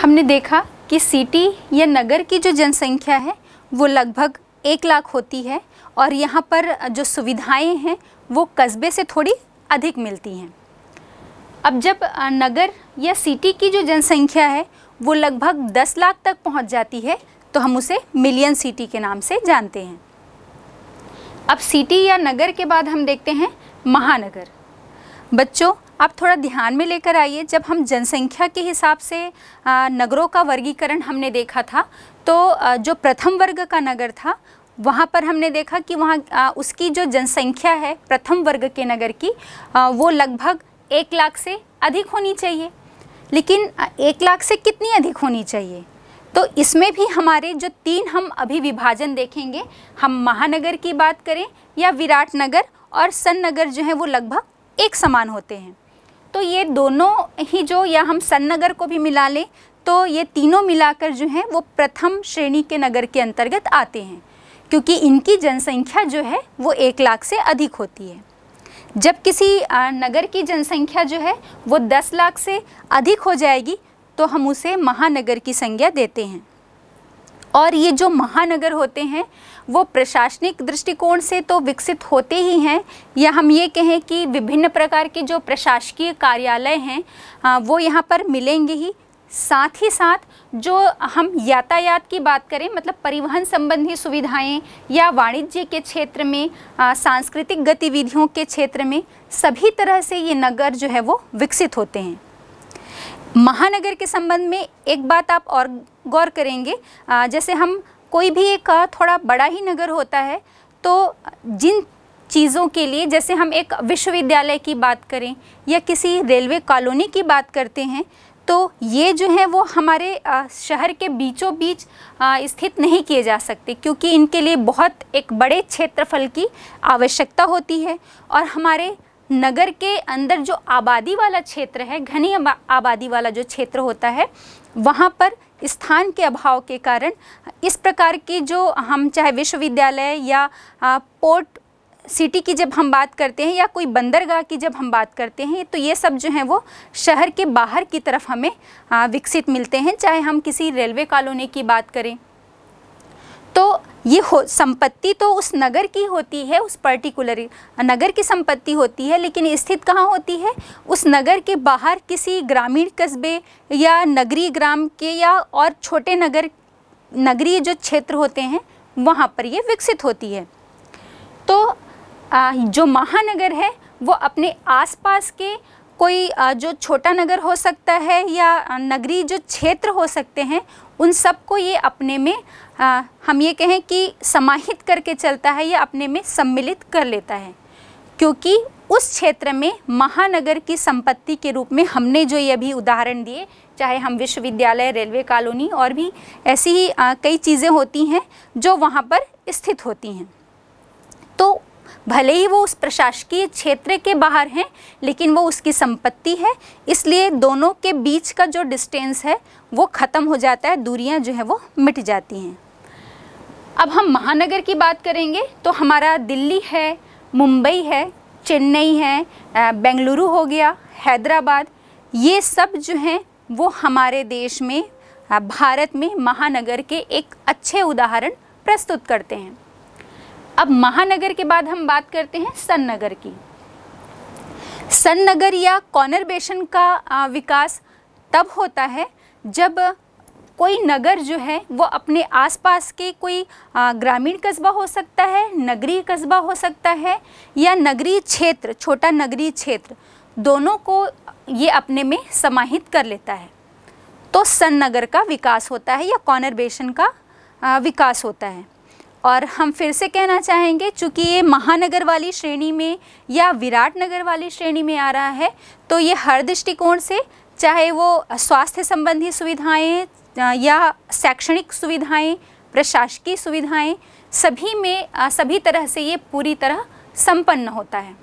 हमने देखा कि सिटी या नगर की जो जनसंख्या है वो लगभग एक लाख होती है और यहाँ पर जो सुविधाएं हैं वो कस्बे से थोड़ी अधिक मिलती हैं अब जब नगर या सिटी की जो जनसंख्या है वो लगभग दस लाख तक पहुँच जाती है तो हम उसे मिलियन सिटी के नाम से जानते हैं अब सिटी या नगर के बाद हम देखते हैं महानगर बच्चों आप थोड़ा ध्यान में लेकर आइए जब हम जनसंख्या के हिसाब से नगरों का वर्गीकरण हमने देखा था तो जो प्रथम वर्ग का नगर था वहाँ पर हमने देखा कि वहाँ उसकी जो जनसंख्या है प्रथम वर्ग के नगर की वो लगभग एक लाख से अधिक होनी चाहिए लेकिन एक लाख से कितनी अधिक होनी चाहिए तो इसमें भी हमारे जो तीन हम अभी विभाजन देखेंगे हम महानगर की बात करें या विराट नगर और सन नगर जो है वो लगभग एक समान होते हैं तो ये दोनों ही जो या हम सन्नगर को भी मिला लें तो ये तीनों मिलाकर जो हैं वो प्रथम श्रेणी के नगर के अंतर्गत आते हैं क्योंकि इनकी जनसंख्या जो है वो एक लाख से अधिक होती है जब किसी नगर की जनसंख्या जो है वो दस लाख से अधिक हो जाएगी तो हम उसे महानगर की संज्ञा देते हैं और ये जो महानगर होते हैं वो प्रशासनिक दृष्टिकोण से तो विकसित होते ही हैं या हम ये कहें कि विभिन्न प्रकार के जो प्रशासकीय कार्यालय हैं वो यहाँ पर मिलेंगे ही साथ ही साथ जो हम यातायात की बात करें मतलब परिवहन संबंधी सुविधाएं या वाणिज्य के क्षेत्र में सांस्कृतिक गतिविधियों के क्षेत्र में सभी तरह से ये नगर जो है वो विकसित होते हैं महानगर के संबंध में एक बात आप और गौर करेंगे जैसे हम कोई भी एक थोड़ा बड़ा ही नगर होता है तो जिन चीज़ों के लिए जैसे हम एक विश्वविद्यालय की बात करें या किसी रेलवे कॉलोनी की बात करते हैं तो ये जो है वो हमारे शहर के बीचों बीच स्थित नहीं किए जा सकते क्योंकि इनके लिए बहुत एक बड़े क्षेत्रफल की आवश्यकता होती है और हमारे नगर के अंदर जो आबादी वाला क्षेत्र है घनी आबादी वाला जो क्षेत्र होता है वहाँ पर स्थान के अभाव के कारण इस प्रकार की जो हम चाहे विश्वविद्यालय या पोर्ट सिटी की जब हम बात करते हैं या कोई बंदरगाह की जब हम बात करते हैं तो ये सब जो हैं वो शहर के बाहर की तरफ हमें विकसित मिलते हैं चाहे हम किसी रेलवे कॉलोनी की बात करें तो ये हो संपत्ति तो उस नगर की होती है उस पर्टिकुलर नगर की संपत्ति होती है लेकिन स्थित कहाँ होती है उस नगर के बाहर किसी ग्रामीण कस्बे या नगरीय ग्राम के या और छोटे नगर नगरीय जो क्षेत्र होते हैं वहाँ पर ये विकसित होती है तो आ, जो महानगर है वो अपने आसपास के कोई जो छोटा नगर हो सकता है या नगरीय जो क्षेत्र हो सकते हैं उन सबको ये अपने में आ, हम ये कहें कि समाहित करके चलता है या अपने में सम्मिलित कर लेता है क्योंकि उस क्षेत्र में महानगर की संपत्ति के रूप में हमने जो ये अभी उदाहरण दिए चाहे हम विश्वविद्यालय रेलवे कॉलोनी और भी ऐसी ही आ, कई चीज़ें होती हैं जो वहाँ पर स्थित होती हैं तो भले ही वो उस प्रशासकीय क्षेत्र के बाहर हैं लेकिन वो उसकी संपत्ति है इसलिए दोनों के बीच का जो डिस्टेंस है वो ख़त्म हो जाता है दूरियां जो है वो मिट जाती हैं अब हम महानगर की बात करेंगे तो हमारा दिल्ली है मुंबई है चेन्नई है बेंगलुरु हो गया हैदराबाद ये सब जो हैं वो हमारे देश में भारत में महानगर के एक अच्छे उदाहरण प्रस्तुत करते हैं अब महानगर के बाद हम बात करते हैं सन नगर की सन नगर या कॉनरबेशन का विकास तब होता है जब कोई नगर जो है वो अपने आसपास के कोई ग्रामीण कस्बा हो सकता है नगरीय कस्बा हो सकता है या नगरीय क्षेत्र छोटा नगरीय क्षेत्र दोनों को ये अपने में समाहित कर लेता है तो सन नगर का विकास होता है या कॉनरबेशन का विकास होता है और हम फिर से कहना चाहेंगे चूँकि ये महानगर वाली श्रेणी में या विराट नगर वाली श्रेणी में आ रहा है तो ये हर दृष्टिकोण से चाहे वो स्वास्थ्य संबंधी सुविधाएं या शैक्षणिक सुविधाएं प्रशासकीय सुविधाएं सभी में सभी तरह से ये पूरी तरह संपन्न होता है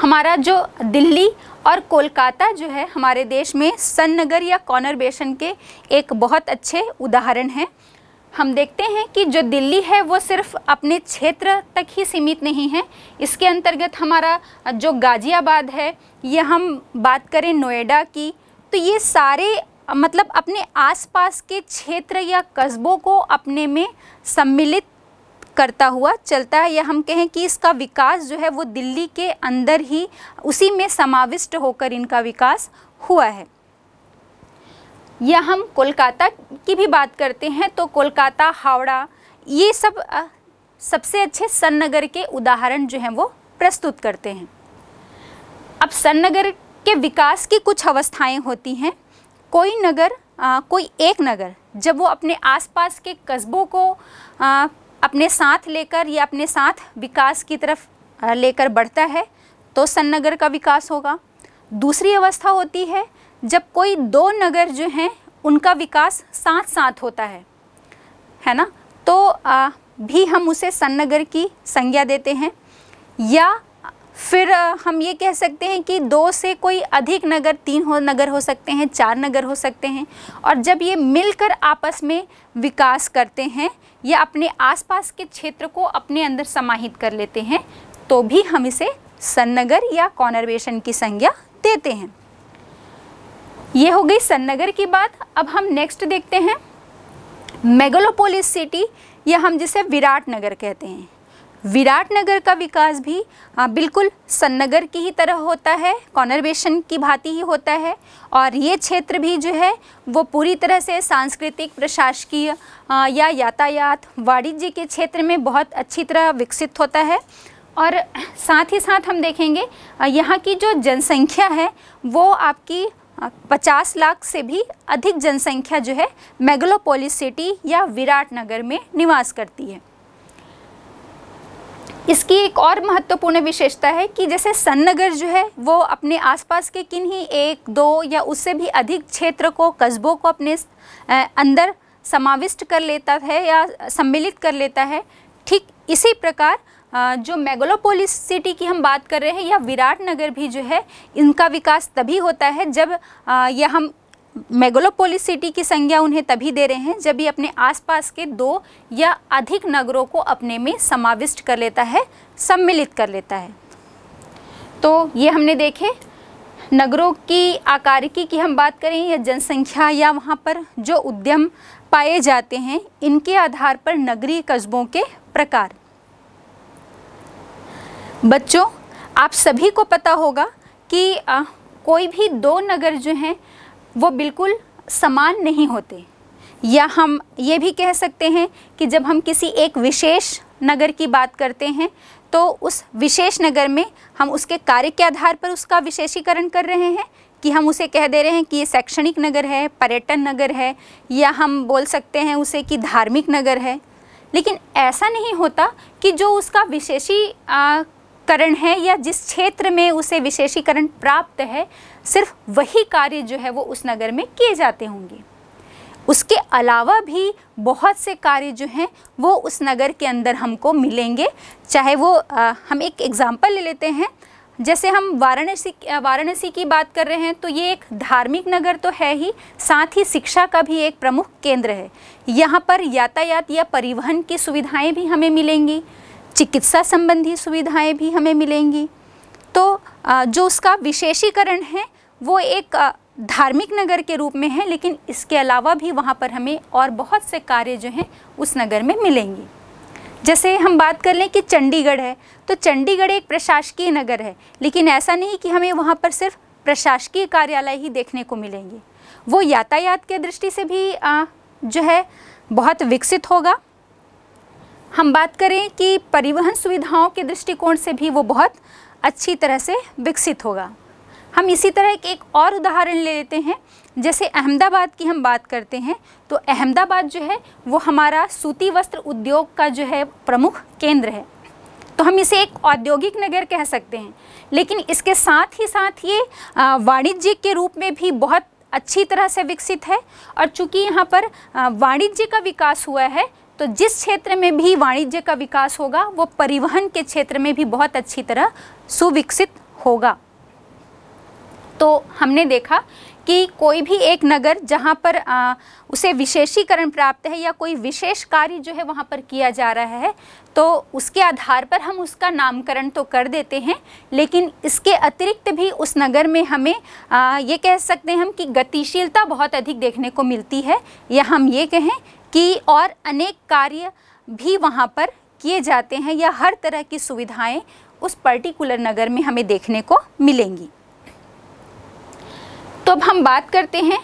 हमारा जो दिल्ली और कोलकाता जो है हमारे देश में सन नगर या कॉनर बेसन के एक बहुत अच्छे उदाहरण हैं हम देखते हैं कि जो दिल्ली है वो सिर्फ अपने क्षेत्र तक ही सीमित नहीं है इसके अंतर्गत हमारा जो गाज़ियाबाद है यह हम बात करें नोएडा की तो ये सारे मतलब अपने आसपास के क्षेत्र या कस्बों को अपने में सम्मिलित करता हुआ चलता है या हम कहें कि इसका विकास जो है वो दिल्ली के अंदर ही उसी में समाविष्ट होकर इनका विकास हुआ है या हम कोलकाता की भी बात करते हैं तो कोलकाता हावड़ा ये सब सबसे अच्छे सन्नगर के उदाहरण जो हैं वो प्रस्तुत करते हैं अब सन्नगर के विकास की कुछ अवस्थाएं होती हैं कोई नगर आ, कोई एक नगर जब वो अपने आसपास के कस्बों को आ, अपने साथ लेकर या अपने साथ विकास की तरफ लेकर बढ़ता है तो सन्नगर का विकास होगा दूसरी अवस्था होती है जब कोई दो नगर जो हैं उनका विकास साथ साथ होता है है ना तो आ, भी हम उसे सन्नगर की संज्ञा देते हैं या फिर आ, हम ये कह सकते हैं कि दो से कोई अधिक नगर तीन हो नगर हो सकते हैं चार नगर हो सकते हैं और जब ये मिलकर आपस में विकास करते हैं या अपने आसपास के क्षेत्र को अपने अंदर समाहित कर लेते हैं तो भी हम इसे सन्नगर या कॉनर्वेशन की संज्ञा देते हैं ये हो गई सन्नगर की बात अब हम नेक्स्ट देखते हैं मेगलोपोलिस सिटी या हम जिसे विराट नगर कहते हैं विराट नगर का विकास भी आ, हाँ, बिल्कुल सन्नगर की ही तरह होता है कॉनरवेशन की भांति ही होता है और ये क्षेत्र भी जो है वो पूरी तरह से सांस्कृतिक प्रशासकीय हाँ, या यातायात वाणिज्य के क्षेत्र में बहुत अच्छी तरह विकसित होता है और साथ ही साथ हम देखेंगे हाँ, यहाँ की जो जनसंख्या है वो आपकी पचास लाख से भी अधिक जनसंख्या जो है मेगलोपोलिस सिटी या विराट नगर में निवास करती है इसकी एक और महत्वपूर्ण विशेषता है कि जैसे सन्नगर जो है वो अपने आसपास के किन ही एक दो या उससे भी अधिक क्षेत्र को कस्बों को अपने अंदर समाविष्ट कर लेता है या सम्मिलित कर लेता है ठीक इसी प्रकार जो मेगोलोपोलिस सिटी की हम बात कर रहे हैं या विराट नगर भी जो है इनका विकास तभी होता है जब यह हम मेगोलोपोलिस सिटी की संज्ञा उन्हें तभी दे रहे हैं जब ये अपने आसपास के दो या अधिक नगरों को अपने में समाविष्ट कर लेता है सम्मिलित कर लेता है तो ये हमने देखे नगरों की आकारिकी की हम बात करें या जनसंख्या या वहाँ पर जो उद्यम पाए जाते हैं इनके आधार पर नगरीय कस्बों के प्रकार बच्चों आप सभी को पता होगा कि आ, कोई भी दो नगर जो हैं वो बिल्कुल समान नहीं होते या हम ये भी कह सकते हैं कि जब हम किसी एक विशेष नगर की बात करते हैं तो उस विशेष नगर में हम उसके कार्य के आधार पर उसका विशेषीकरण कर रहे हैं कि हम उसे कह दे रहे हैं कि ये शैक्षणिक नगर है पर्यटन नगर है या हम बोल सकते हैं उसे कि धार्मिक नगर है लेकिन ऐसा नहीं होता कि जो उसका विशेषी विशेषीकरण है या जिस क्षेत्र में उसे विशेषीकरण प्राप्त है सिर्फ वही कार्य जो है वो उस नगर में किए जाते होंगे उसके अलावा भी बहुत से कार्य जो हैं वो उस नगर के अंदर हमको मिलेंगे चाहे वो आ, हम एक एग्ज़ाम्पल ले लेते हैं जैसे हम वाराणसी वाराणसी की बात कर रहे हैं तो ये एक धार्मिक नगर तो है ही साथ ही शिक्षा का भी एक प्रमुख केंद्र है यहाँ पर यातायात या परिवहन की सुविधाएं भी हमें मिलेंगी चिकित्सा संबंधी सुविधाएं भी हमें मिलेंगी तो जो उसका विशेषीकरण है वो एक धार्मिक नगर के रूप में है लेकिन इसके अलावा भी वहाँ पर हमें और बहुत से कार्य जो हैं उस नगर में मिलेंगे जैसे हम बात कर लें कि चंडीगढ़ है तो चंडीगढ़ एक प्रशासकीय नगर है लेकिन ऐसा नहीं कि हमें वहाँ पर सिर्फ प्रशासकीय कार्यालय ही देखने को मिलेंगे वो यातायात के दृष्टि से भी आ, जो है बहुत विकसित होगा हम बात करें कि परिवहन सुविधाओं के दृष्टिकोण से भी वो बहुत अच्छी तरह से विकसित होगा हम इसी तरह के एक और उदाहरण ले लेते हैं जैसे अहमदाबाद की हम बात करते हैं तो अहमदाबाद जो है वो हमारा सूती वस्त्र उद्योग का जो है प्रमुख केंद्र है तो हम इसे एक औद्योगिक नगर कह सकते हैं लेकिन इसके साथ ही साथ ये वाणिज्य के रूप में भी बहुत अच्छी तरह से विकसित है और चूँकि यहाँ पर वाणिज्य का विकास हुआ है तो जिस क्षेत्र में भी वाणिज्य का विकास होगा वो परिवहन के क्षेत्र में भी बहुत अच्छी तरह सुविकसित होगा तो हमने देखा कि कोई भी एक नगर जहाँ पर आ, उसे विशेषीकरण प्राप्त है या कोई विशेष कार्य जो है वहाँ पर किया जा रहा है तो उसके आधार पर हम उसका नामकरण तो कर देते हैं लेकिन इसके अतिरिक्त भी उस नगर में हमें आ, ये कह सकते हैं हम कि गतिशीलता बहुत अधिक देखने को मिलती है या हम ये कहें की और अनेक कार्य भी वहाँ पर किए जाते हैं या हर तरह की सुविधाएं उस पर्टिकुलर नगर में हमें देखने को मिलेंगी तो अब हम बात करते हैं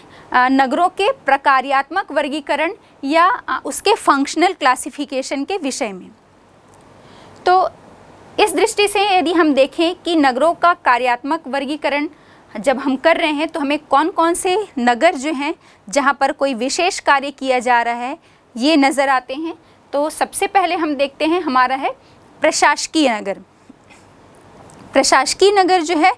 नगरों के प्रकार्यात्मक वर्गीकरण या उसके फंक्शनल क्लासिफिकेशन के विषय में तो इस दृष्टि से यदि हम देखें कि नगरों का कार्यात्मक वर्गीकरण जब हम कर रहे हैं तो हमें कौन कौन से नगर जो हैं जहाँ पर कोई विशेष कार्य किया जा रहा है ये नज़र आते हैं तो सबसे पहले हम देखते हैं हमारा है प्रशासकीय नगर प्रशासकीय नगर जो है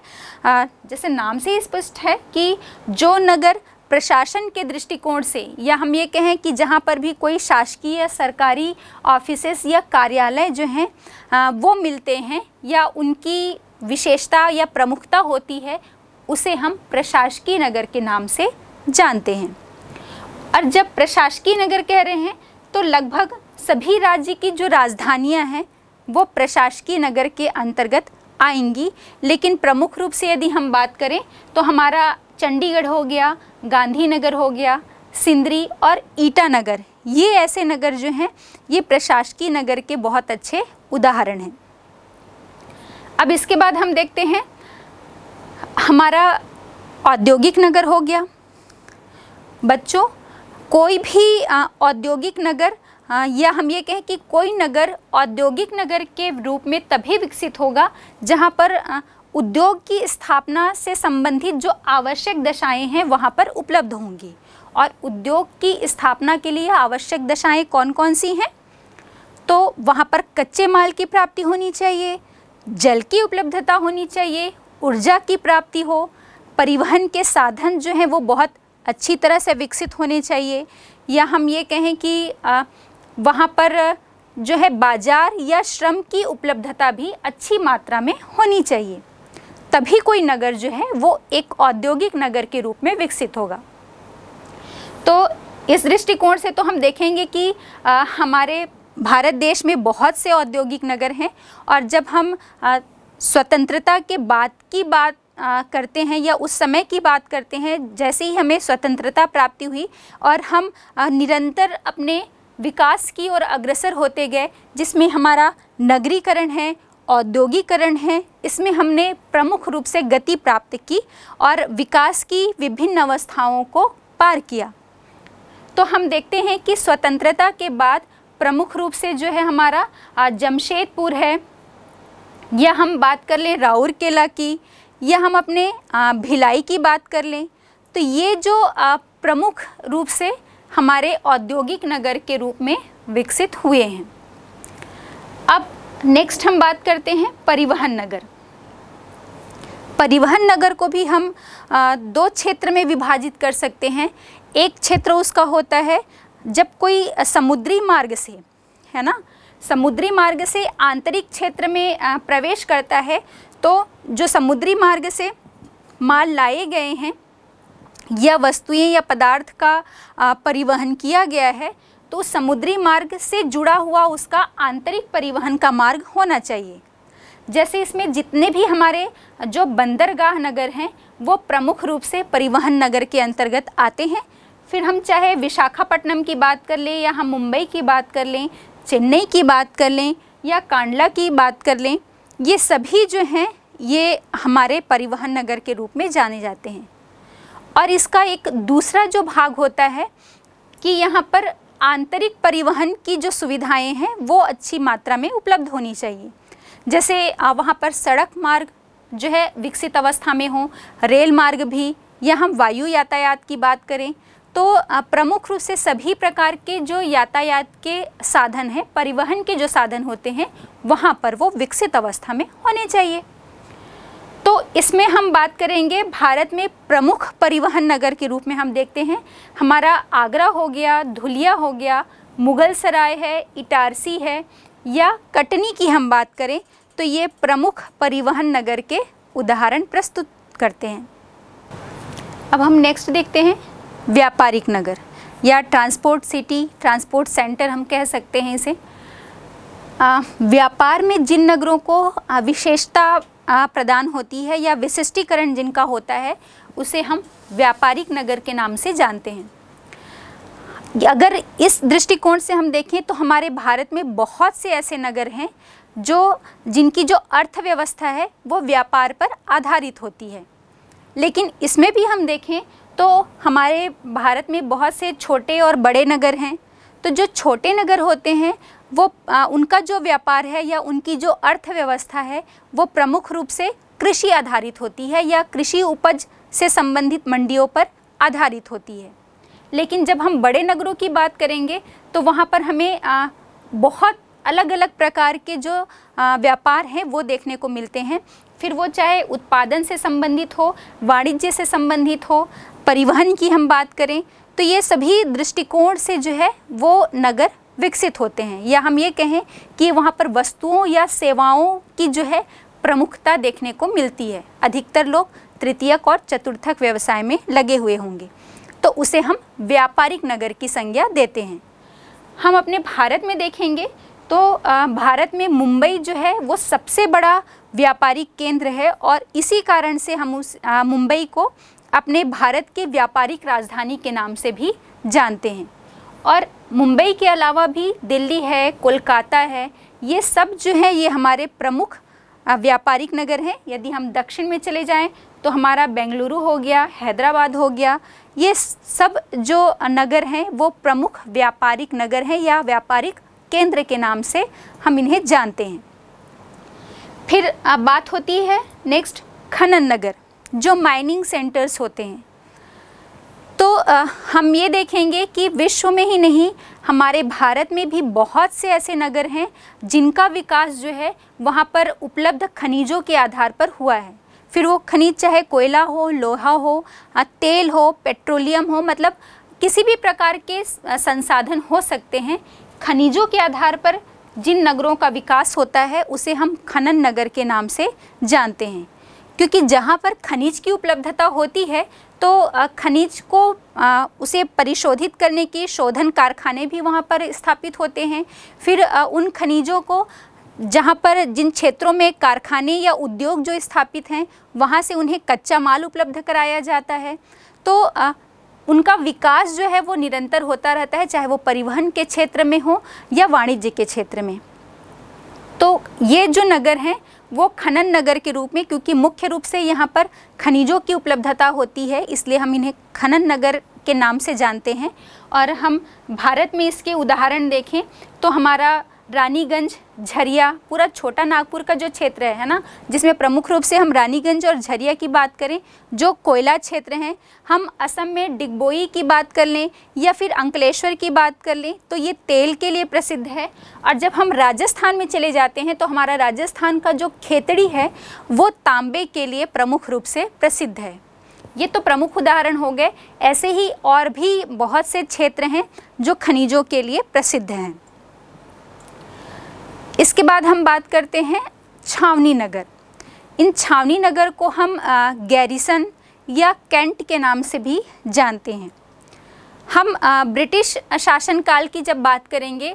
जैसे नाम से ही स्पष्ट है कि जो नगर प्रशासन के दृष्टिकोण से या हम ये कहें कि जहाँ पर भी कोई शासकीय या सरकारी ऑफिसेस या कार्यालय जो हैं वो मिलते हैं या उनकी विशेषता या प्रमुखता होती है उसे हम प्रशासकीय नगर के नाम से जानते हैं और जब प्रशासकीय नगर कह रहे हैं तो लगभग सभी राज्य की जो राजधानियां हैं वो प्रशासकीय नगर के अंतर्गत आएंगी लेकिन प्रमुख रूप से यदि हम बात करें तो हमारा चंडीगढ़ हो गया गांधीनगर हो गया सिंदरी और ईटानगर ये ऐसे नगर जो हैं ये प्रशासकीय नगर के बहुत अच्छे उदाहरण हैं अब इसके बाद हम देखते हैं हमारा औद्योगिक नगर हो गया बच्चों कोई भी औद्योगिक नगर या हम ये कहें कि कोई नगर औद्योगिक नगर के रूप में तभी विकसित होगा जहाँ पर उद्योग की स्थापना से संबंधित जो आवश्यक दशाएं हैं वहाँ पर उपलब्ध होंगी और उद्योग की स्थापना के लिए आवश्यक दशाएं कौन कौन सी हैं तो वहाँ पर कच्चे माल की प्राप्ति होनी चाहिए जल की उपलब्धता होनी चाहिए ऊर्जा की प्राप्ति हो परिवहन के साधन जो हैं वो बहुत अच्छी तरह से विकसित होने चाहिए या हम ये कहें कि वहाँ पर जो है बाजार या श्रम की उपलब्धता भी अच्छी मात्रा में होनी चाहिए तभी कोई नगर जो है वो एक औद्योगिक नगर के रूप में विकसित होगा तो इस दृष्टिकोण से तो हम देखेंगे कि आ, हमारे भारत देश में बहुत से औद्योगिक नगर हैं और जब हम आ, स्वतंत्रता के बाद की बात आ, करते हैं या उस समय की बात करते हैं जैसे ही हमें स्वतंत्रता प्राप्ति हुई और हम आ, निरंतर अपने विकास की ओर अग्रसर होते गए जिसमें हमारा नगरीकरण है औद्योगिकरण है इसमें हमने प्रमुख रूप से गति प्राप्त की और विकास की विभिन्न अवस्थाओं को पार किया तो हम देखते हैं कि स्वतंत्रता के बाद प्रमुख रूप से जो है हमारा जमशेदपुर है या हम बात कर लें राउर केला की या हम अपने भिलाई की बात कर लें तो ये जो प्रमुख रूप से हमारे औद्योगिक नगर के रूप में विकसित हुए हैं अब नेक्स्ट हम बात करते हैं परिवहन नगर परिवहन नगर को भी हम दो क्षेत्र में विभाजित कर सकते हैं एक क्षेत्र उसका होता है जब कोई समुद्री मार्ग से है ना समुद्री मार्ग से आंतरिक क्षेत्र में प्रवेश करता है तो जो समुद्री मार्ग से माल लाए गए हैं या वस्तुएं या पदार्थ का परिवहन किया गया है तो समुद्री मार्ग से जुड़ा हुआ उसका आंतरिक परिवहन का मार्ग होना चाहिए जैसे इसमें जितने भी हमारे जो बंदरगाह नगर हैं वो प्रमुख रूप से परिवहन नगर के अंतर्गत आते हैं फिर हम चाहे विशाखापट्टनम की बात कर लें या हम मुंबई की बात कर लें चेन्नई की बात कर लें या कांडला की बात कर लें ये सभी जो हैं ये हमारे परिवहन नगर के रूप में जाने जाते हैं और इसका एक दूसरा जो भाग होता है कि यहाँ पर आंतरिक परिवहन की जो सुविधाएं हैं वो अच्छी मात्रा में उपलब्ध होनी चाहिए जैसे वहाँ पर सड़क मार्ग जो है विकसित अवस्था में हो रेल मार्ग भी या हम वायु यातायात की बात करें तो प्रमुख रूप से सभी प्रकार के जो यातायात के साधन हैं परिवहन के जो साधन होते हैं वहाँ पर वो विकसित अवस्था में होने चाहिए तो इसमें हम बात करेंगे भारत में प्रमुख परिवहन नगर के रूप में हम देखते हैं हमारा आगरा हो गया धुलिया हो गया मुगल सराय है इटारसी है या कटनी की हम बात करें तो ये प्रमुख परिवहन नगर के उदाहरण प्रस्तुत करते हैं अब हम नेक्स्ट देखते हैं व्यापारिक नगर या ट्रांसपोर्ट सिटी ट्रांसपोर्ट सेंटर हम कह सकते हैं इसे आ, व्यापार में जिन नगरों को विशेषता प्रदान होती है या विशिष्टीकरण जिनका होता है उसे हम व्यापारिक नगर के नाम से जानते हैं अगर इस दृष्टिकोण से हम देखें तो हमारे भारत में बहुत से ऐसे नगर हैं जो जिनकी जो अर्थव्यवस्था है वो व्यापार पर आधारित होती है लेकिन इसमें भी हम देखें तो हमारे भारत में बहुत से छोटे और बड़े नगर हैं तो जो छोटे नगर होते हैं वो आ, उनका जो व्यापार है या उनकी जो अर्थव्यवस्था है वो प्रमुख रूप से कृषि आधारित होती है या कृषि उपज से संबंधित मंडियों पर आधारित होती है लेकिन जब हम बड़े नगरों की बात करेंगे तो वहाँ पर हमें आ, बहुत अलग अलग प्रकार के जो आ, व्यापार हैं वो देखने को मिलते हैं फिर वो चाहे उत्पादन से संबंधित हो वाणिज्य से संबंधित हो परिवहन की हम बात करें तो ये सभी दृष्टिकोण से जो है वो नगर विकसित होते हैं या हम ये कहें कि वहाँ पर वस्तुओं या सेवाओं की जो है प्रमुखता देखने को मिलती है अधिकतर लोग तृतीयक और चतुर्थक व्यवसाय में लगे हुए होंगे तो उसे हम व्यापारिक नगर की संज्ञा देते हैं हम अपने भारत में देखेंगे तो भारत में मुंबई जो है वो सबसे बड़ा व्यापारिक केंद्र है और इसी कारण से हम उस मुंबई को अपने भारत के व्यापारिक राजधानी के नाम से भी जानते हैं और मुंबई के अलावा भी दिल्ली है कोलकाता है ये सब जो है ये हमारे प्रमुख व्यापारिक नगर हैं यदि हम दक्षिण में चले जाएं तो हमारा बेंगलुरु हो गया हैदराबाद हो गया ये सब जो नगर हैं वो प्रमुख व्यापारिक नगर हैं या व्यापारिक केंद्र के नाम से हम इन्हें जानते हैं फिर बात होती है नेक्स्ट खनन नगर जो माइनिंग सेंटर्स होते हैं तो आ, हम ये देखेंगे कि विश्व में ही नहीं हमारे भारत में भी बहुत से ऐसे नगर हैं जिनका विकास जो है वहाँ पर उपलब्ध खनिजों के आधार पर हुआ है फिर वो खनिज चाहे कोयला हो लोहा हो तेल हो पेट्रोलियम हो मतलब किसी भी प्रकार के संसाधन हो सकते हैं खनिजों के आधार पर जिन नगरों का विकास होता है उसे हम खनन नगर के नाम से जानते हैं क्योंकि जहाँ पर खनिज की उपलब्धता होती है तो खनिज को उसे परिशोधित करने के शोधन कारखाने भी वहाँ पर स्थापित होते हैं फिर उन खनिजों को जहाँ पर जिन क्षेत्रों में कारखाने या उद्योग जो स्थापित हैं वहाँ से उन्हें कच्चा माल उपलब्ध कराया जाता है तो उनका विकास जो है वो निरंतर होता रहता है चाहे वो परिवहन के क्षेत्र में हो या वाणिज्य के क्षेत्र में तो ये जो नगर हैं वो खनन नगर के रूप में क्योंकि मुख्य रूप से यहाँ पर खनिजों की उपलब्धता होती है इसलिए हम इन्हें खनन नगर के नाम से जानते हैं और हम भारत में इसके उदाहरण देखें तो हमारा रानीगंज झरिया पूरा छोटा नागपुर का जो क्षेत्र है, है ना जिसमें प्रमुख रूप से हम रानीगंज और झरिया की बात करें जो कोयला क्षेत्र हैं हम असम में डिगबोई की बात कर लें या फिर अंकलेश्वर की बात कर लें तो ये तेल के लिए प्रसिद्ध है और जब हम राजस्थान में चले जाते हैं तो हमारा राजस्थान का जो खेतड़ी है वो तांबे के लिए प्रमुख रूप से प्रसिद्ध है ये तो प्रमुख उदाहरण हो गए ऐसे ही और भी बहुत से क्षेत्र हैं जो खनिजों के लिए प्रसिद्ध हैं इसके बाद हम बात करते हैं छावनी नगर इन छावनी नगर को हम गैरिसन या कैंट के नाम से भी जानते हैं हम ब्रिटिश शासनकाल की जब बात करेंगे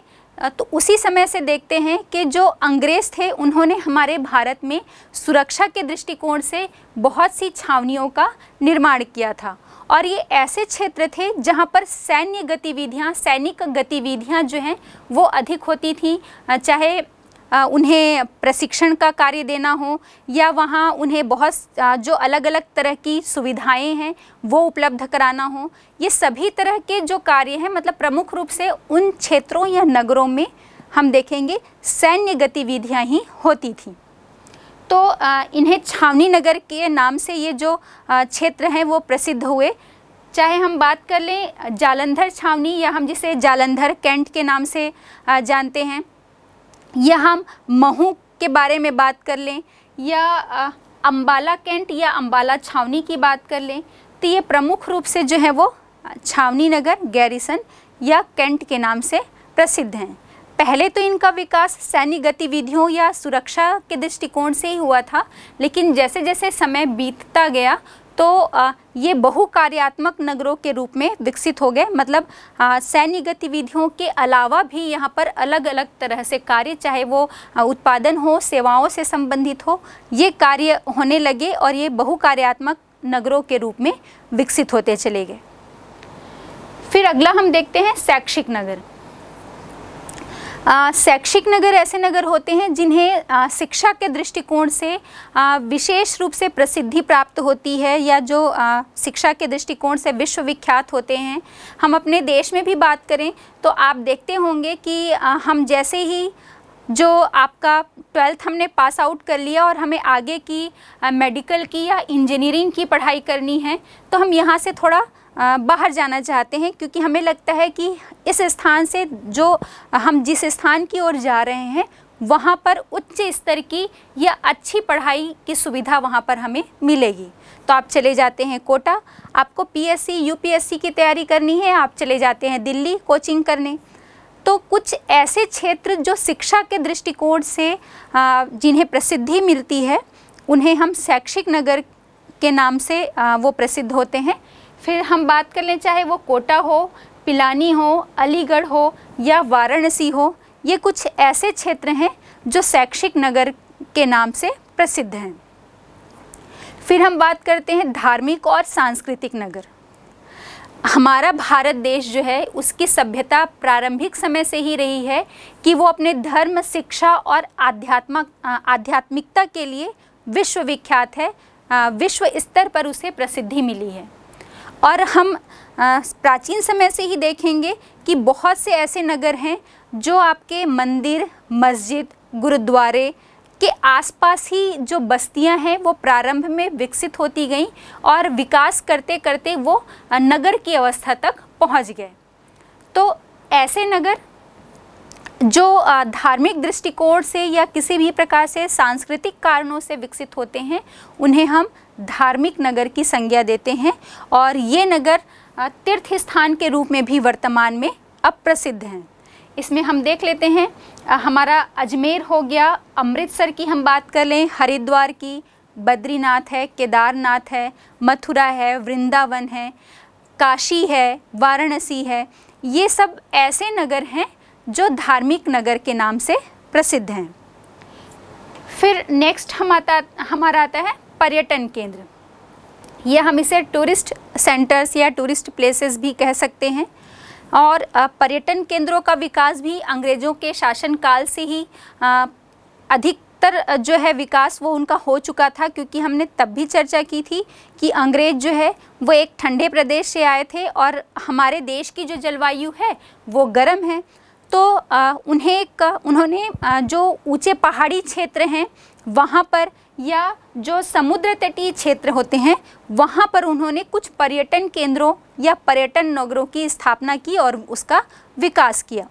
तो उसी समय से देखते हैं कि जो अंग्रेज़ थे उन्होंने हमारे भारत में सुरक्षा के दृष्टिकोण से बहुत सी छावनियों का निर्माण किया था और ये ऐसे क्षेत्र थे जहाँ पर सैन्य गतिविधियाँ सैनिक गतिविधियाँ जो हैं वो अधिक होती थी चाहे उन्हें प्रशिक्षण का कार्य देना हो या वहाँ उन्हें बहुत जो अलग अलग तरह की सुविधाएं हैं वो उपलब्ध कराना हो ये सभी तरह के जो कार्य हैं मतलब प्रमुख रूप से उन क्षेत्रों या नगरों में हम देखेंगे सैन्य गतिविधियाँ ही होती थी तो इन्हें छावनी नगर के नाम से ये जो क्षेत्र हैं वो प्रसिद्ध हुए चाहे हम बात कर लें जालंधर छावनी या हम जिसे जालंधर कैंट के नाम से जानते हैं या हम महू के बारे में बात कर लें या अम्बाला कैंट या अम्बाला छावनी की बात कर लें तो ये प्रमुख रूप से जो है वो छावनी नगर गैरिसन या कैंट के नाम से प्रसिद्ध हैं पहले तो इनका विकास सैनिक गतिविधियों या सुरक्षा के दृष्टिकोण से ही हुआ था लेकिन जैसे जैसे समय बीतता गया तो ये बहुकार्यात्मक नगरों के रूप में विकसित हो गए मतलब सैन्य गतिविधियों के अलावा भी यहाँ पर अलग अलग तरह से कार्य चाहे वो उत्पादन हो सेवाओं से संबंधित हो ये कार्य होने लगे और ये बहुकार्यात्मक नगरों के रूप में विकसित होते चले गए फिर अगला हम देखते हैं शैक्षिक नगर शैक्षिक नगर ऐसे नगर होते हैं जिन्हें शिक्षा के दृष्टिकोण से विशेष रूप से प्रसिद्धि प्राप्त होती है या जो शिक्षा के दृष्टिकोण से विश्वविख्यात होते हैं हम अपने देश में भी बात करें तो आप देखते होंगे कि हम जैसे ही जो आपका ट्वेल्थ हमने पास आउट कर लिया और हमें आगे की मेडिकल की या इंजीनियरिंग की पढ़ाई करनी है तो हम यहाँ से थोड़ा बाहर जाना चाहते हैं क्योंकि हमें लगता है कि इस स्थान से जो हम जिस स्थान की ओर जा रहे हैं वहाँ पर उच्च स्तर की या अच्छी पढ़ाई की सुविधा वहाँ पर हमें मिलेगी तो आप चले जाते हैं कोटा आपको पीएससी यूपीएससी की तैयारी करनी है आप चले जाते हैं दिल्ली कोचिंग करने तो कुछ ऐसे क्षेत्र जो शिक्षा के दृष्टिकोण से जिन्हें प्रसिद्धि मिलती है उन्हें हम शैक्षिक नगर के नाम से वो प्रसिद्ध होते हैं फिर हम बात कर लें चाहे वो कोटा हो पिलानी हो अलीगढ़ हो या वाराणसी हो ये कुछ ऐसे क्षेत्र हैं जो शैक्षिक नगर के नाम से प्रसिद्ध हैं फिर हम बात करते हैं धार्मिक और सांस्कृतिक नगर हमारा भारत देश जो है उसकी सभ्यता प्रारंभिक समय से ही रही है कि वो अपने धर्म शिक्षा और आध्यात्मक आध्यात्मिकता के लिए विश्वविख्यात है विश्व स्तर पर उसे प्रसिद्धि मिली है और हम प्राचीन समय से ही देखेंगे कि बहुत से ऐसे नगर हैं जो आपके मंदिर मस्जिद गुरुद्वारे के आसपास ही जो बस्तियां हैं वो प्रारंभ में विकसित होती गईं और विकास करते करते वो नगर की अवस्था तक पहुंच गए तो ऐसे नगर जो धार्मिक दृष्टिकोण से या किसी भी प्रकार से सांस्कृतिक कारणों से विकसित होते हैं उन्हें हम धार्मिक नगर की संज्ञा देते हैं और ये नगर तीर्थ स्थान के रूप में भी वर्तमान में अप्रसिद्ध हैं इसमें हम देख लेते हैं हमारा अजमेर हो गया अमृतसर की हम बात कर लें हरिद्वार की बद्रीनाथ है केदारनाथ है मथुरा है वृंदावन है काशी है वाराणसी है ये सब ऐसे नगर हैं जो धार्मिक नगर के नाम से प्रसिद्ध हैं फिर नेक्स्ट हम आता हमारा आता है पर्यटन केंद्र यह हम इसे टूरिस्ट सेंटर्स या टूरिस्ट प्लेसेस भी कह सकते हैं और पर्यटन केंद्रों का विकास भी अंग्रेज़ों के शासनकाल से ही अधिक अधिकतर जो है विकास वो उनका हो चुका था क्योंकि हमने तब भी चर्चा की थी कि अंग्रेज जो है वो एक ठंडे प्रदेश से आए थे और हमारे देश की जो जलवायु है वो गर्म है तो उन्हें एक उन्होंने जो ऊंचे पहाड़ी क्षेत्र हैं वहाँ पर या जो समुद्र तटीय क्षेत्र होते हैं वहाँ पर उन्होंने कुछ पर्यटन केंद्रों या पर्यटन नगरों की स्थापना की और उसका विकास किया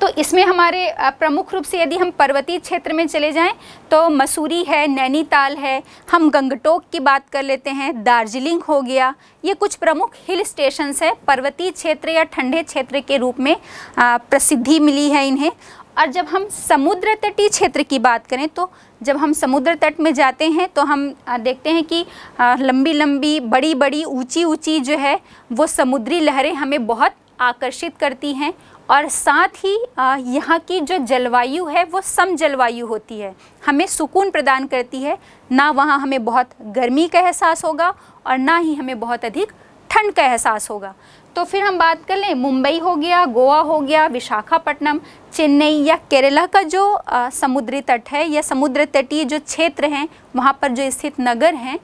तो इसमें हमारे प्रमुख रूप से यदि हम पर्वतीय क्षेत्र में चले जाएं तो मसूरी है नैनीताल है हम गंगटोक की बात कर लेते हैं दार्जिलिंग हो गया ये कुछ प्रमुख हिल स्टेशंस हैं पर्वतीय क्षेत्र या ठंडे क्षेत्र के रूप में प्रसिद्धि मिली है इन्हें और जब हम समुद्र तटीय क्षेत्र की बात करें तो जब हम समुद्र तट में जाते हैं तो हम देखते हैं कि लंबी लंबी बड़ी बड़ी ऊंची ऊंची जो है वो समुद्री लहरें हमें बहुत आकर्षित करती हैं और साथ ही यहाँ की जो जलवायु है वो सम जलवायु होती है हमें सुकून प्रदान करती है ना वहाँ हमें बहुत गर्मी का एहसास होगा और ना ही हमें बहुत अधिक ठंड का एहसास होगा तो फिर हम बात कर लें मुंबई हो गया गोवा हो गया विशाखापट्टनम चेन्नई या केरला का जो आ, समुद्री तट है या समुद्र तटीय जो क्षेत्र हैं वहाँ पर जो स्थित नगर हैं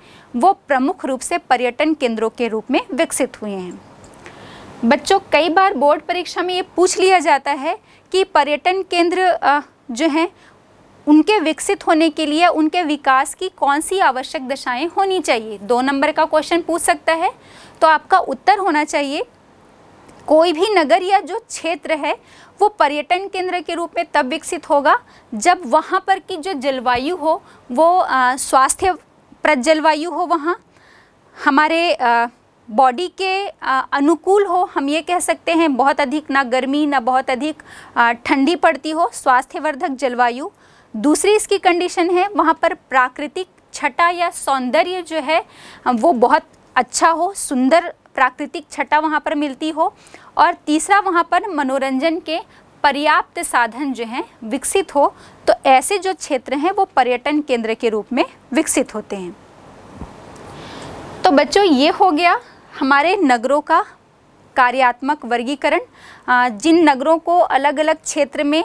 वो प्रमुख रूप से पर्यटन केंद्रों के रूप में विकसित हुए हैं बच्चों कई बार बोर्ड परीक्षा में ये पूछ लिया जाता है कि पर्यटन केंद्र आ, जो हैं उनके विकसित होने के लिए उनके विकास की कौन सी आवश्यक दशाएं होनी चाहिए दो नंबर का क्वेश्चन पूछ सकता है तो आपका उत्तर होना चाहिए कोई भी नगर या जो क्षेत्र है वो पर्यटन केंद्र के रूप में तब विकसित होगा जब वहाँ पर की जो जलवायु हो वो स्वास्थ्य प्रद जलवायु हो वहाँ हमारे बॉडी के अनुकूल हो हम ये कह सकते हैं बहुत अधिक ना गर्मी ना बहुत अधिक ठंडी पड़ती हो स्वास्थ्यवर्धक जलवायु दूसरी इसकी कंडीशन है वहाँ पर प्राकृतिक छटा या सौंदर्य जो है वो बहुत अच्छा हो सुंदर प्राकृतिक छटा वहाँ पर मिलती हो और तीसरा वहाँ पर मनोरंजन के पर्याप्त साधन जो हैं विकसित हो तो ऐसे जो क्षेत्र हैं वो पर्यटन केंद्र के रूप में विकसित होते हैं तो बच्चों ये हो गया हमारे नगरों का कार्यात्मक वर्गीकरण जिन नगरों को अलग अलग क्षेत्र में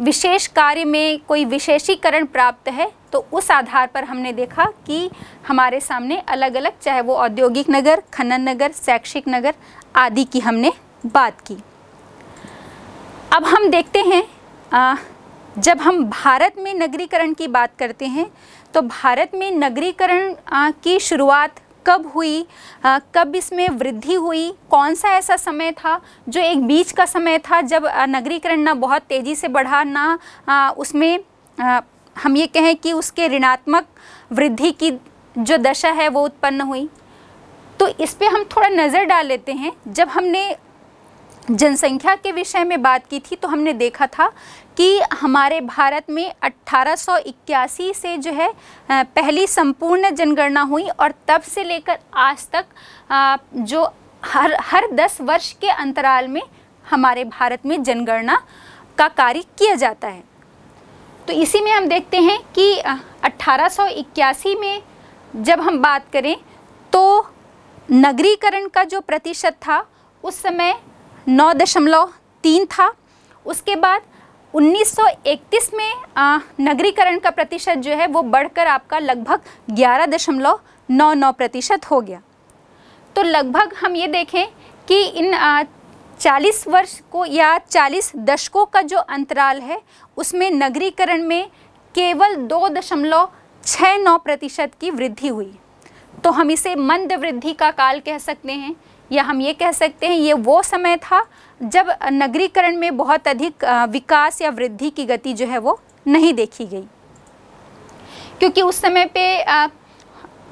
विशेष कार्य में कोई विशेषीकरण प्राप्त है तो उस आधार पर हमने देखा कि हमारे सामने अलग अलग चाहे वो औद्योगिक नगर खनन नगर शैक्षिक नगर आदि की हमने बात की अब हम देखते हैं आ, जब हम भारत में नगरीकरण की बात करते हैं तो भारत में नगरीकरण की शुरुआत कब हुई आ, कब इसमें वृद्धि हुई कौन सा ऐसा समय था जो एक बीच का समय था जब नगरीकरण ना बहुत तेज़ी से बढ़ा ना आ, उसमें आ, हम ये कहें कि उसके ऋणात्मक वृद्धि की जो दशा है वो उत्पन्न हुई तो इस पर हम थोड़ा नज़र डाल लेते हैं जब हमने जनसंख्या के विषय में बात की थी तो हमने देखा था कि हमारे भारत में 1881 से जो है पहली संपूर्ण जनगणना हुई और तब से लेकर आज तक जो हर हर दस वर्ष के अंतराल में हमारे भारत में जनगणना का कार्य किया जाता है तो इसी में हम देखते हैं कि 1881 में जब हम बात करें तो नगरीकरण का जो प्रतिशत था उस समय नौ दशमलव तीन था उसके बाद 1931 में आ, नगरीकरण का प्रतिशत जो है वो बढ़कर आपका लगभग ग्यारह दशमलव नौ नौ प्रतिशत हो गया तो लगभग हम ये देखें कि इन आ, 40 वर्ष को या 40 दशकों का जो अंतराल है उसमें नगरीकरण में केवल दो दशमलव छः नौ प्रतिशत की वृद्धि हुई तो हम इसे मंद वृद्धि का काल कह सकते हैं या हम ये कह सकते हैं ये वो समय था जब नगरीकरण में बहुत अधिक विकास या वृद्धि की गति जो है वो नहीं देखी गई क्योंकि उस समय पे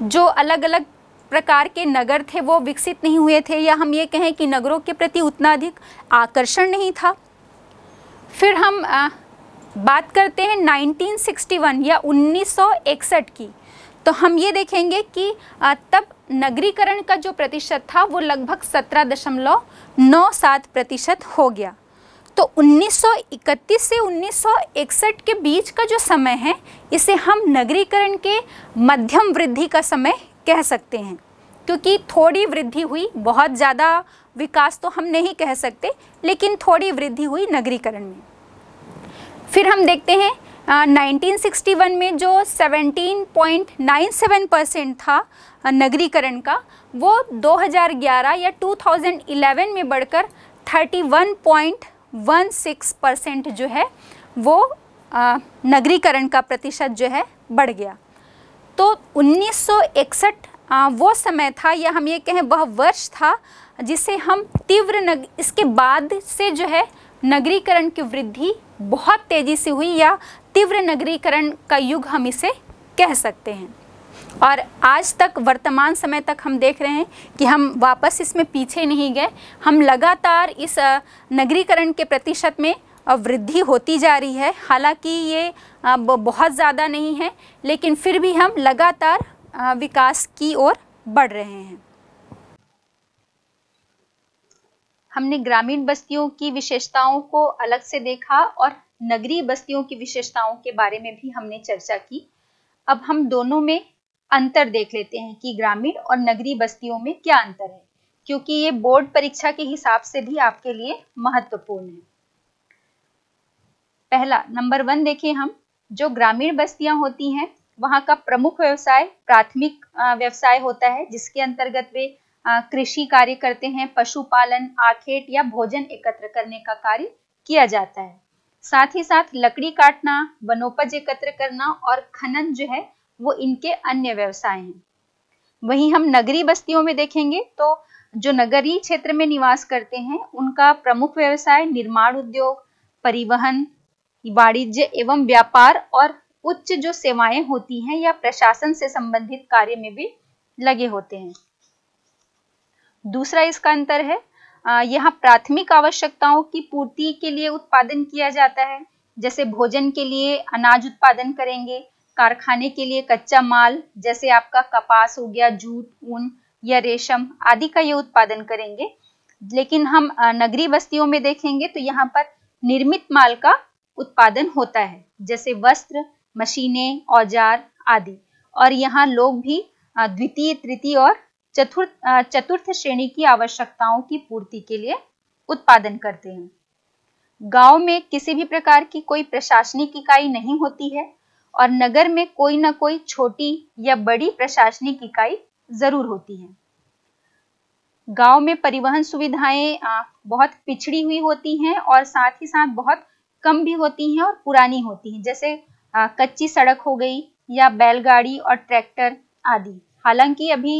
जो अलग अलग प्रकार के नगर थे वो विकसित नहीं हुए थे या हम ये कहें कि नगरों के प्रति उतना अधिक आकर्षण नहीं था फिर हम बात करते हैं 1961 या 1961 की तो हम ये देखेंगे कि तब नगरीकरण का जो प्रतिशत था वो लगभग सत्रह दशमलव नौ सात प्रतिशत हो गया तो 1931 से 1961 के बीच का जो समय है इसे हम नगरीकरण के मध्यम वृद्धि का समय कह सकते हैं क्योंकि थोड़ी वृद्धि हुई बहुत ज़्यादा विकास तो हम नहीं कह सकते लेकिन थोड़ी वृद्धि हुई नगरीकरण में फिर हम देखते हैं 1961 में जो 17.97 परसेंट था नगरीकरण का वो 2011 या 2011 में बढ़कर 31.16 परसेंट जो है वो नगरीकरण का प्रतिशत जो है बढ़ गया तो 1961 वो समय था या हम ये कहें वह वर्ष था जिसे हम तीव्र नग इसके बाद से जो है नगरीकरण की वृद्धि बहुत तेज़ी से हुई या तीव्र नगरीकरण का युग हम इसे कह सकते हैं और आज तक वर्तमान समय तक हम देख रहे हैं कि हम वापस इसमें पीछे नहीं गए हम लगातार इस नगरीकरण के प्रतिशत में वृद्धि होती जा रही है हालांकि ये बहुत ज़्यादा नहीं है लेकिन फिर भी हम लगातार विकास की ओर बढ़ रहे हैं हमने ग्रामीण बस्तियों की विशेषताओं को अलग से देखा और नगरीय बस्तियों की विशेषताओं के बारे में भी हमने चर्चा की अब हम दोनों में अंतर देख लेते हैं कि ग्रामीण और नगरीय बस्तियों में क्या अंतर है क्योंकि ये बोर्ड परीक्षा के हिसाब से भी आपके लिए महत्वपूर्ण है पहला नंबर वन देखिए हम जो ग्रामीण बस्तियां होती हैं वहां का प्रमुख व्यवसाय प्राथमिक व्यवसाय होता है जिसके अंतर्गत वे कृषि कार्य करते हैं पशुपालन आखेट या भोजन एकत्र करने का कार्य किया जाता है साथ ही साथ लकड़ी काटना वनोपज एकत्र करना और खनन जो है वो इनके अन्य व्यवसाय हैं वहीं हम नगरी बस्तियों में देखेंगे तो जो नगरीय क्षेत्र में निवास करते हैं उनका प्रमुख व्यवसाय निर्माण उद्योग परिवहन वाणिज्य एवं व्यापार और उच्च जो सेवाएं होती हैं या प्रशासन से संबंधित कार्य में भी लगे होते हैं दूसरा इसका अंतर है यहाँ प्राथमिक आवश्यकताओं की पूर्ति के लिए उत्पादन किया जाता है जैसे भोजन के लिए अनाज उत्पादन करेंगे कारखाने के लिए कच्चा माल जैसे आपका कपास हो गया जूट ऊन या रेशम आदि का ये उत्पादन करेंगे लेकिन हम नगरी बस्तियों में देखेंगे तो यहाँ पर निर्मित माल का उत्पादन होता है जैसे वस्त्र मशीनें औजार आदि और यहाँ लोग भी द्वितीय तृतीय और चतुर्थ चतुर्थ श्रेणी की आवश्यकताओं की पूर्ति के लिए उत्पादन करते हैं गांव में किसी भी प्रकार की कोई प्रशासनिक इकाई नहीं होती है और नगर में कोई ना कोई छोटी या बड़ी प्रशासनिक इकाई जरूर होती है गांव में परिवहन सुविधाएं बहुत पिछड़ी हुई होती हैं और साथ ही साथ बहुत कम भी होती हैं और पुरानी होती हैं जैसे कच्ची सड़क हो गई या बैलगाड़ी और ट्रैक्टर आदि हालांकि अभी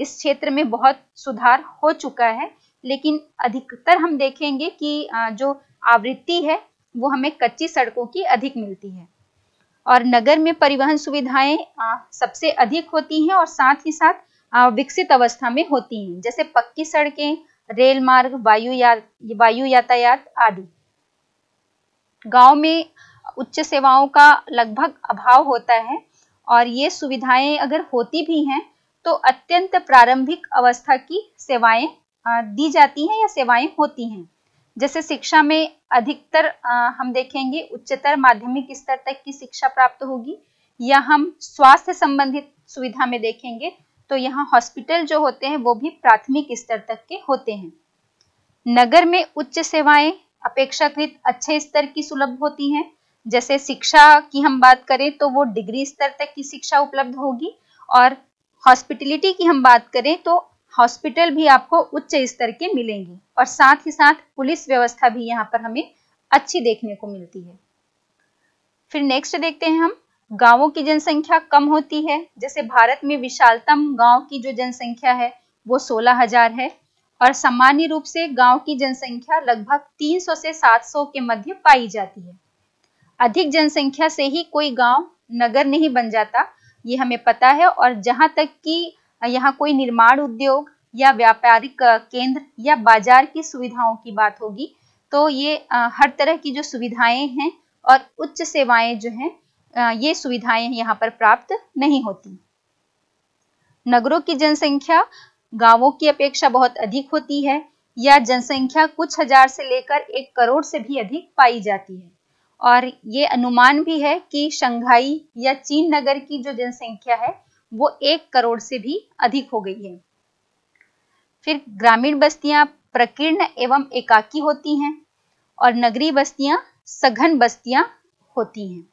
इस क्षेत्र में बहुत सुधार हो चुका है लेकिन अधिकतर हम देखेंगे कि जो आवृत्ति है वो हमें कच्ची सड़कों की अधिक मिलती है और नगर में परिवहन सुविधाएं सबसे अधिक होती हैं और साथ ही साथ विकसित अवस्था में होती हैं जैसे पक्की सड़कें रेल मार्ग वायु या वायु यातायात आदि गांव में उच्च सेवाओं का लगभग अभाव होता है और ये सुविधाएं अगर होती भी हैं तो अत्यंत प्रारंभिक अवस्था की सेवाएं दी जाती हैं या सेवाएं होती हैं जैसे शिक्षा में अधिकतर हम देखेंगे उच्चतर माध्यमिक स्तर तक की शिक्षा प्राप्त होगी या हम स्वास्थ्य संबंधित सुविधा में देखेंगे तो यहाँ हॉस्पिटल जो होते हैं वो भी प्राथमिक स्तर तक के होते हैं नगर में उच्च सेवाएं अपेक्षाकृत अच्छे स्तर की सुलभ होती हैं जैसे शिक्षा की हम बात करें तो वो डिग्री स्तर तक की शिक्षा उपलब्ध होगी और हॉस्पिटलिटी की हम बात करें तो हॉस्पिटल भी आपको उच्च स्तर के मिलेंगे और साथ ही साथ पुलिस व्यवस्था भी यहाँ पर हमें अच्छी देखने को मिलती है फिर नेक्स्ट देखते हैं हम गांवों की जनसंख्या कम होती है जैसे भारत में विशालतम गांव की जो जनसंख्या है वो सोलह हजार है और सामान्य रूप से गांव की जनसंख्या लगभग 300 से 700 के मध्य पाई जाती है अधिक जनसंख्या से ही कोई गांव नगर नहीं बन जाता ये हमें पता है और जहां तक कि यहाँ कोई निर्माण उद्योग या व्यापारिक केंद्र या बाजार की सुविधाओं की बात होगी तो ये हर तरह की जो सुविधाएं हैं और उच्च सेवाएं जो हैं ये सुविधाएं यहाँ पर प्राप्त नहीं होती नगरों की जनसंख्या गांवों की अपेक्षा बहुत अधिक होती है या जनसंख्या कुछ हजार से लेकर एक करोड़ से भी अधिक पाई जाती है और ये अनुमान भी है कि शंघाई या चीन नगर की जो जनसंख्या है वो एक करोड़ से भी अधिक हो गई है फिर ग्रामीण बस्तियां प्रकीर्ण एवं एकाकी होती हैं और नगरीय बस्तियां सघन बस्तियां होती हैं